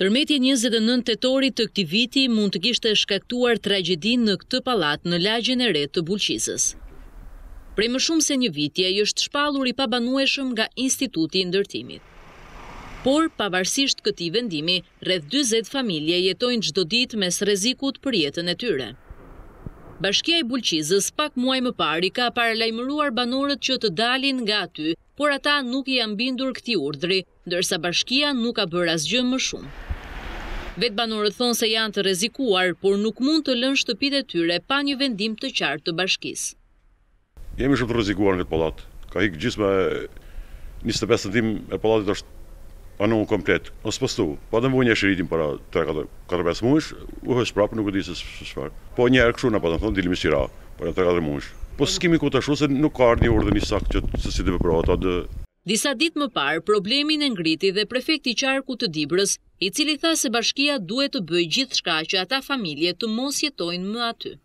Tërmetje 29 të të këti viti mund të gishtë e shkaktuar tragedin në këtë palat në lagjën e re të bulqizës. Prej më shumë se një vitje, i është shpalur i pabanueshëm nga instituti i ndërtimit. Por, pavarësisht këti vendimi, rreth 20 familje jetojnë gjdo dit mes rezikut për jetën e tyre. Bashkja i bulqizës pak muaj më pari ka paralajmëruar banorët që të dalin nga aty, por ata nuk i ambindur këti urdri, dërsa bashkja nuk ka bërë asgjën më shumë. Vetë banorët thonë se janë të rezikuar, por nuk mund të lënë shtëpit e tyre pa një vendim të qartë të bashkis. Jemi shumë të rezikuar në këtë palat. Ka hikë gjithme 25 tim e palatit është anonë komplet, o së pëstu. Pa dhe mbu një shëritim para 3-4-5 mësh, u hështë prapë nuk e disë së shfarë. Po një erë këshu në pa dhe thonë, dilimi shira, para 3-4 mësh. Po s'kimi ku të shu se nuk ka arë një urdhë një sakë që si të vëpërohet, Disa dit më parë, problemin e ngriti dhe prefekti qarku të dibërës, i cili tha se bashkia duhet të bëjë gjithë shka që ata familje të mos jetojnë më aty.